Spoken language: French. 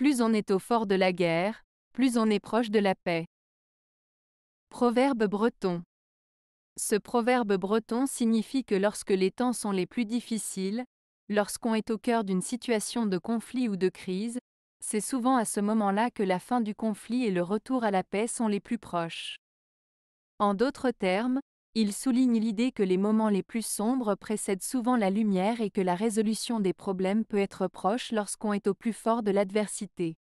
Plus on est au fort de la guerre, plus on est proche de la paix. Proverbe breton. Ce proverbe breton signifie que lorsque les temps sont les plus difficiles, lorsqu'on est au cœur d'une situation de conflit ou de crise, c'est souvent à ce moment-là que la fin du conflit et le retour à la paix sont les plus proches. En d'autres termes, il souligne l'idée que les moments les plus sombres précèdent souvent la lumière et que la résolution des problèmes peut être proche lorsqu'on est au plus fort de l'adversité.